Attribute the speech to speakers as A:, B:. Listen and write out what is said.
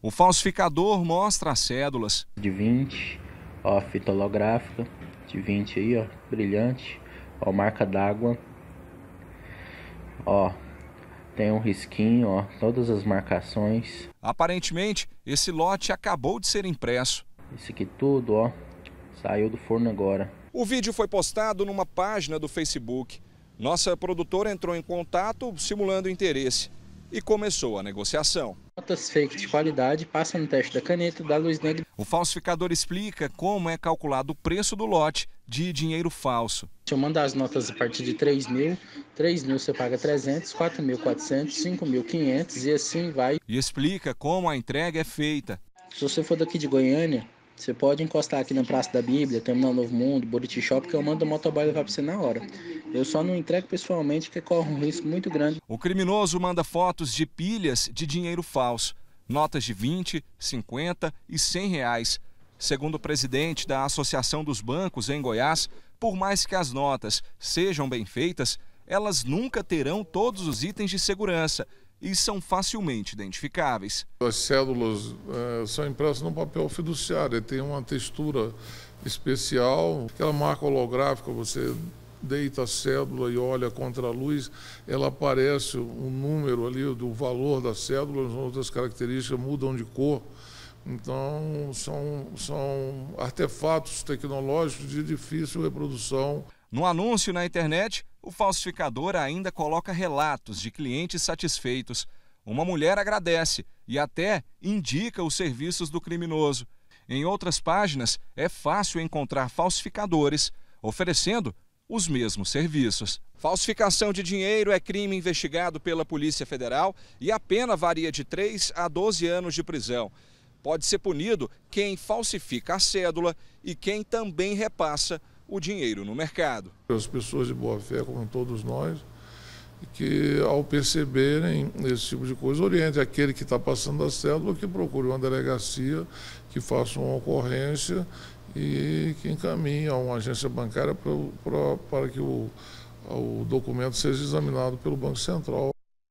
A: O falsificador mostra as cédulas. De 20, ó, fita holográfica, de 20 aí, ó, brilhante, ó, marca d'água, ó, tem um risquinho, ó, todas as marcações. Aparentemente, esse lote acabou de ser impresso.
B: Esse aqui tudo, ó, saiu do forno agora.
A: O vídeo foi postado numa página do Facebook. Nossa produtora entrou em contato simulando interesse e começou a negociação notas fake de qualidade passam no teste da caneta da luz negra. O falsificador explica como é calculado o preço do lote de dinheiro falso. Se eu mandar as notas a partir de 3 mil, 3 mil você paga 300, 4 mil 400, 5 mil e assim vai. E explica como a entrega é feita. Se você for daqui de Goiânia, você pode encostar aqui na Praça da Bíblia, Terminal Novo Mundo, Buriti Shop, que eu mando o motoboy levar pra você na hora. Eu só não entrego pessoalmente, porque corre um risco muito grande. O criminoso manda fotos de pilhas de dinheiro falso, notas de 20, 50 e 100 reais. Segundo o presidente da Associação dos Bancos em Goiás, por mais que as notas sejam bem feitas, elas nunca
B: terão todos os itens de segurança e são facilmente identificáveis. As células é, são impressas num papel fiduciário, tem uma textura especial, aquela marca holográfica, você deita a célula e olha contra a luz, ela aparece um número ali do valor da célula, as outras características mudam de cor. Então, são, são artefatos tecnológicos de difícil reprodução. No anúncio na internet, o falsificador ainda
A: coloca relatos de clientes satisfeitos. Uma mulher agradece e até indica os serviços do criminoso. Em outras páginas, é fácil encontrar falsificadores oferecendo os mesmos serviços. Falsificação de dinheiro é crime investigado pela Polícia Federal e a pena varia de 3 a 12 anos de prisão. Pode ser punido quem falsifica a cédula e quem também
B: repassa o dinheiro no mercado. As pessoas de boa fé, como todos nós, que ao perceberem esse tipo de coisa, oriente aquele que está passando a célula que procure uma delegacia, que faça uma ocorrência e que encaminhe a uma agência bancária para, para, para que o, o documento seja examinado pelo Banco Central.